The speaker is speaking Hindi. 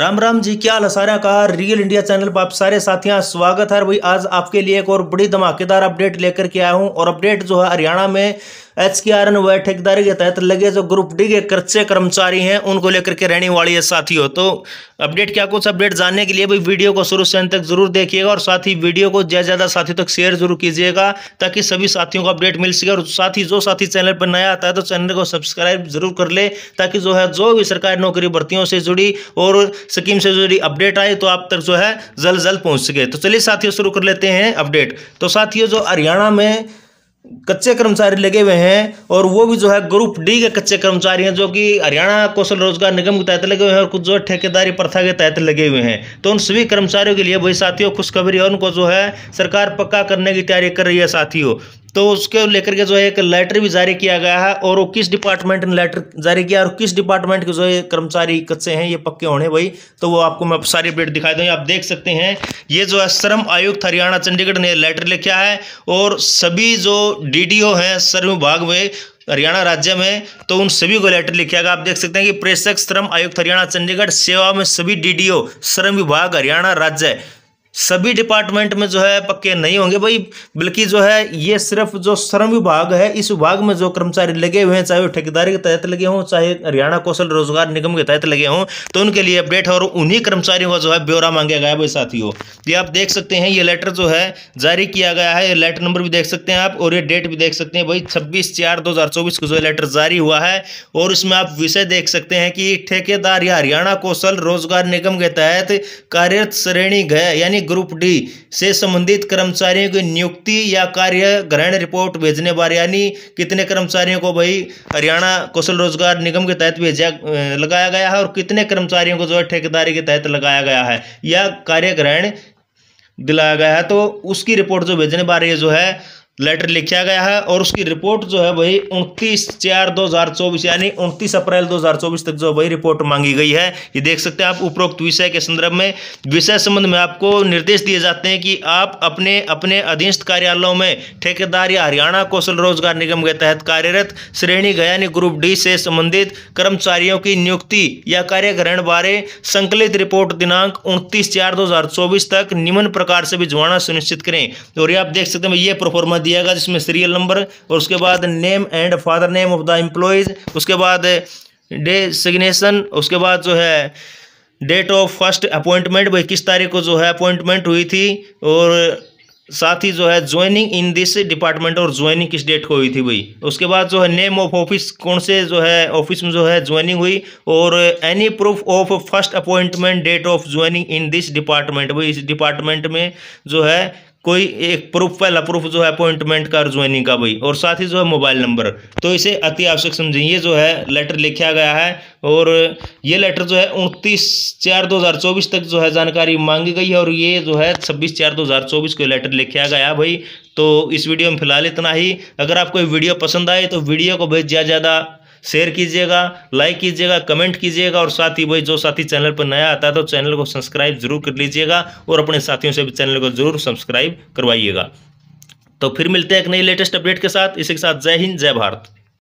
राम राम जी क्या सारा का रियल इंडिया चैनल पर आप सारे साथियों स्वागत है भाई आज आपके लिए एक और बड़ी धमाकेदार अपडेट लेकर के आया हूँ और अपडेट जो है हरियाणा में एच के आर एन वह ठेकेदारी के तहत लगे जो ग्रुप डी के कच्चे कर्मचारी हैं उनको लेकर के रहने वाली है साथियों तो अपडेट क्या कुछ अपडेट जानने के लिए भाई वीडियो को शुरू से अंत तक जरूर देखिएगा और साथ ही वीडियो को ज़्यादा ज़्यादा साथियों तक शेयर जरूर कीजिएगा ताकि सभी साथियों को अपडेट मिल सके और साथ ही जो साथी चैनल पर नया आता है तो चैनल को सब्सक्राइब जरूर कर ले ताकि जो है जो भी सरकारी नौकरी भर्तियों से जुड़ी और स्कीम से जुड़ी अपडेट आए तो आप तक जो है जल्द जल्द पहुंच सके तो चलिए साथियों शुरू कर लेते हैं अपडेट तो साथियों जो हरियाणा में कच्चे कर्मचारी लगे हुए हैं और वो भी जो है ग्रुप डी के कच्चे कर्मचारी हैं जो कि हरियाणा कौशल रोजगार निगम के तहत लगे हुए हैं और कुछ जो ठेकेदारी प्रथा के तहत लगे हुए हैं तो उन सभी कर्मचारियों के लिए वही साथियों खुशखबरी है उनको जो है सरकार पक्का करने की तैयारी कर रही है साथियों तो उसके लेकर के जो है एक लेटर भी जारी किया गया है और वो किस डिपार्टमेंट ने लेटर जारी किया और किस डिपार्टमेंट के जो है कर्मचारी कच्चे हैं ये पक्के होने भाई तो वो आपको मैं सारी अपडेट दिखाई दूँ आप देख सकते हैं ये जो है श्रम आयुक्त हरियाणा चंडीगढ़ ने लेटर लिखा है और सभी जो डी हैं श्रम विभाग में हरियाणा राज्य में तो उन सभी को लेटर लिखा गया आप देख सकते हैं कि प्रेषक श्रम आयुक्त हरियाणा चंडीगढ़ सेवा में सभी डीडीओ श्रम विभाग हरियाणा राज्य सभी डिपार्टमेंट में जो है पक्के नहीं होंगे भाई बल्कि जो है ये सिर्फ जो श्रम विभाग है इस विभाग में जो कर्मचारी लगे हुए हैं चाहे वो ठेकेदारी के तहत लगे हों चाहे हरियाणा कौशल रोजगार निगम के तहत लगे हों तो उनके लिए अपडेट है और उन्हीं कर्मचारियों का जो है ब्यौरा मांगा गया है भाई साथियों ये आप देख सकते हैं ये लेटर जो है जारी किया गया है ये लेटर नंबर भी देख सकते हैं आप और ये डेट भी देख सकते हैं भाई छब्बीस चार दो को जो लेटर जारी हुआ है और इसमें आप विषय देख सकते हैं कि ठेकेदार या हरियाणा कौशल रोजगार निगम के तहत कार्यरत श्रेणी गए यानी ग्रुप डी से संबंधित कर्मचारियों की नियुक्ति या कार्य ग्रहण रिपोर्ट भेजने बारे यानी कितने कर्मचारियों को भाई हरियाणा कौशल रोजगार निगम के तहत भेजा लगाया गया है और कितने कर्मचारियों को जो है ठेकेदारी के तहत लगाया गया है या कार्य ग्रहण दिलाया गया है तो उसकी रिपोर्ट जो भेजने बारे जो है लेटर लिखा गया है और उसकी रिपोर्ट जो है वही 29 चार दो हजार चौबीस यानी उनतीस अप्रैल दो हजार चौबीस तक जो वही रिपोर्ट मांगी गई है ये देख सकते हैं आप उपरोक्त विषय के संदर्भ में विषय संबंध में आपको निर्देश दिए जाते हैं कि आप अपने अपने अधीनस्थ कार्यालयों में ठेकेदार या हरियाणा कौशल रोजगार निगम के तहत कार्यरत श्रेणी गयानी ग्रुप डी से संबंधित कर्मचारियों की नियुक्ति या कार्य ग्रहण बारे संकलित रिपोर्ट दिनांक उनतीस चार दो हजार चौबीस तक निम्न प्रकार से भिजवाना सुनिश्चित करें और ये आप देख सकते हैं ये परफॉर्मेंस दिया गया जिसमें सीरियल नंबर और उसके बाद name and father name of the employees उसके बाद डेसिग्नेशन उसके बाद जो है डेट ऑफ फर्स्ट अपॉइंटमेंट वो इक्कीस तारीख को जो है अपॉइंटमेंट हुई थी और साथ ही जो है ज्वाइनिंग इन दिस डिपार्टमेंट और ज्वाइनिंग किस डेट को हुई थी भाई उसके बाद जो है नेम ऑफ ऑफिस कौन से जो है ऑफिस में जो है ज्वाइनिंग हुई और any proof of first appointment date of joining in this department भाई इस डिपार्टमेंट में जो है कोई एक प्रूफ पहला प्रूफ जो है अपॉइंटमेंट का ज्वाइनिंग का भाई और साथ ही जो है मोबाइल नंबर तो इसे अति आवश्यक समझें ये जो है लेटर लिखा गया है और ये लेटर जो है उनतीस चार दो हज़ार चौबीस तक जो है जानकारी मांगी गई है और ये जो है छब्बीस चार दो हज़ार चौबीस को लेटर लिखा गया भाई तो इस वीडियो में फिलहाल इतना ही अगर आपको वीडियो पसंद आए तो वीडियो को भाई ज़्यादा ज़्यादा शेयर कीजिएगा लाइक कीजिएगा कमेंट कीजिएगा और साथ ही वही जो साथी चैनल पर नया आता है तो चैनल को सब्सक्राइब जरूर कर लीजिएगा और अपने साथियों से भी चैनल को जरूर सब्सक्राइब करवाइएगा तो फिर मिलते हैं एक नई लेटेस्ट अपडेट के साथ इसी के साथ जय हिंद जय भारत